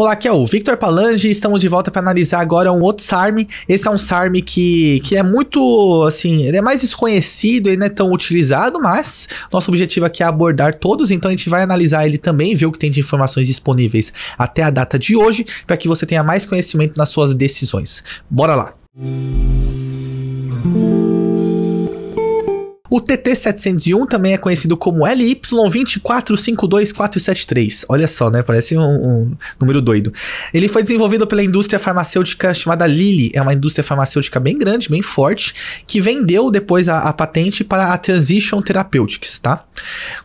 Olá, aqui é o Victor Palange e estamos de volta para analisar agora um outro SARM. Esse é um SARM que, que é muito, assim, ele é mais desconhecido, e não é tão utilizado, mas nosso objetivo aqui é abordar todos, então a gente vai analisar ele também, ver o que tem de informações disponíveis até a data de hoje, para que você tenha mais conhecimento nas suas decisões. Bora lá! Música o TT701 também é conhecido como LY2452473. Olha só, né? Parece um, um número doido. Ele foi desenvolvido pela indústria farmacêutica chamada Lilly. É uma indústria farmacêutica bem grande, bem forte, que vendeu depois a, a patente para a Transition Therapeutics, tá?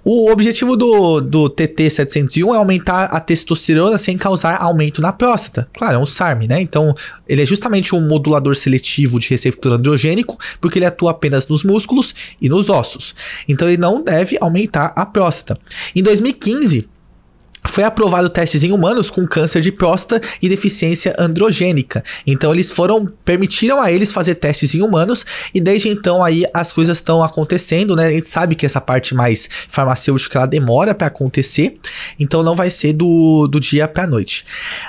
O objetivo do, do TT701 é aumentar a testosterona sem causar aumento na próstata. Claro, é um SARM, né? Então, ele é justamente um modulador seletivo de receptor androgênico, porque ele atua apenas nos músculos e no nos ossos. Então ele não deve aumentar a próstata. Em 2015, foi aprovado testes em humanos com câncer de próstata e deficiência androgênica. Então eles foram permitiram a eles fazer testes em humanos e desde então aí as coisas estão acontecendo, né? A gente sabe que essa parte mais farmacêutica ela demora para acontecer, então não vai ser do, do dia para noite.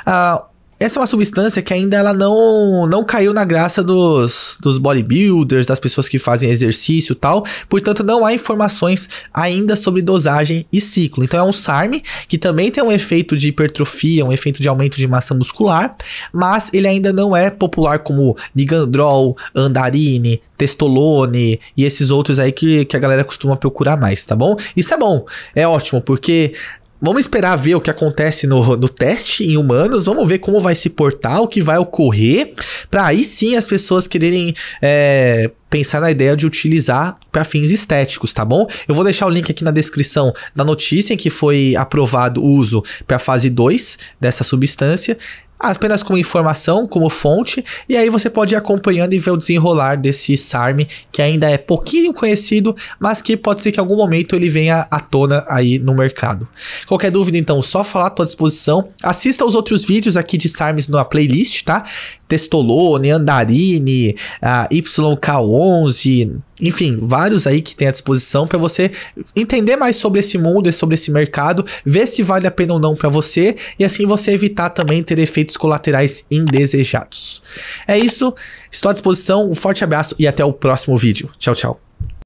Uh, essa é uma substância que ainda ela não, não caiu na graça dos, dos bodybuilders, das pessoas que fazem exercício e tal. Portanto, não há informações ainda sobre dosagem e ciclo. Então, é um SARM que também tem um efeito de hipertrofia, um efeito de aumento de massa muscular, mas ele ainda não é popular como Nigandrol, Andarine, Testolone e esses outros aí que, que a galera costuma procurar mais, tá bom? Isso é bom, é ótimo, porque Vamos esperar ver o que acontece no, no teste em humanos, vamos ver como vai se portar, o que vai ocorrer, para aí sim as pessoas quererem é, pensar na ideia de utilizar para fins estéticos, tá bom? Eu vou deixar o link aqui na descrição da notícia em que foi aprovado o uso para a fase 2 dessa substância apenas como informação, como fonte, e aí você pode ir acompanhando e ver o desenrolar desse SARM, que ainda é pouquinho conhecido, mas que pode ser que em algum momento ele venha à tona aí no mercado. Qualquer dúvida, então, só falar, à tua disposição. Assista aos outros vídeos aqui de SARMs na playlist, tá? Testolone, Andarine, ah, YK11, enfim, vários aí que tem à disposição para você entender mais sobre esse mundo e sobre esse mercado, ver se vale a pena ou não para você e assim você evitar também ter efeitos colaterais indesejados. É isso, estou à disposição, um forte abraço e até o próximo vídeo. Tchau, tchau.